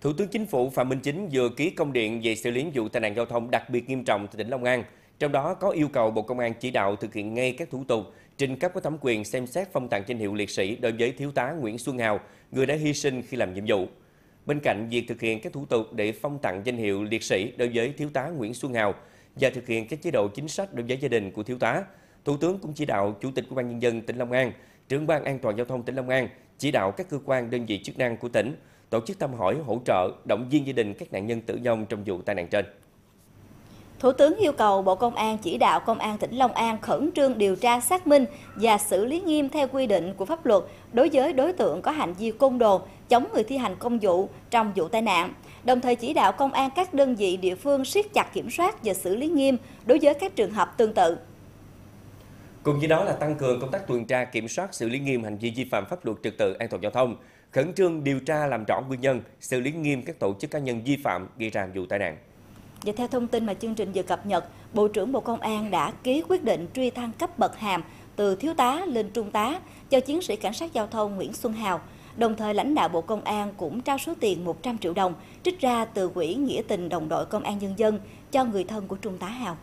Thủ tướng Chính phủ Phạm Minh Chính vừa ký công điện về xử lý vụ tai nạn giao thông đặc biệt nghiêm trọng tại tỉnh Long An, trong đó có yêu cầu Bộ Công an chỉ đạo thực hiện ngay các thủ tục trình cấp có thẩm quyền xem xét phong tặng danh hiệu liệt sĩ đối với thiếu tá Nguyễn Xuân Hào, người đã hy sinh khi làm nhiệm vụ. Bên cạnh việc thực hiện các thủ tục để phong tặng danh hiệu liệt sĩ đối với thiếu tá Nguyễn Xuân Hào và thực hiện các chế độ chính sách đối với gia đình của thiếu tá, Thủ tướng cũng chỉ đạo Chủ tịch Ủy ban nhân dân tỉnh Long An, Trưởng ban An toàn giao thông tỉnh Long An chỉ đạo các cơ quan đơn vị chức năng của tỉnh tổ chức thăm hỏi hỗ trợ động viên gia đình các nạn nhân tử vong trong vụ tai nạn trên. Thủ tướng yêu cầu Bộ Công an chỉ đạo Công an tỉnh Long An khẩn trương điều tra xác minh và xử lý nghiêm theo quy định của pháp luật đối với đối tượng có hành vi côn đồ chống người thi hành công vụ trong vụ tai nạn, đồng thời chỉ đạo Công an các đơn vị địa phương siết chặt kiểm soát và xử lý nghiêm đối với các trường hợp tương tự. Cùng với đó là tăng cường công tác tuần tra kiểm soát xử lý nghiêm hành vi vi phạm pháp luật trật tự an toàn giao thông, khẩn trương điều tra làm rõ nguyên nhân, xử lý nghiêm các tổ chức cá nhân vi phạm gây ra vụ tai nạn. Và theo thông tin mà chương trình vừa cập nhật, Bộ trưởng Bộ Công an đã ký quyết định truy thăng cấp bậc hàm từ thiếu tá lên trung tá cho chiến sĩ cảnh sát giao thông Nguyễn Xuân Hào. Đồng thời lãnh đạo Bộ Công an cũng trao số tiền 100 triệu đồng trích ra từ quỹ nghĩa tình đồng đội Công an Nhân dân cho người thân của Trung tá Hào.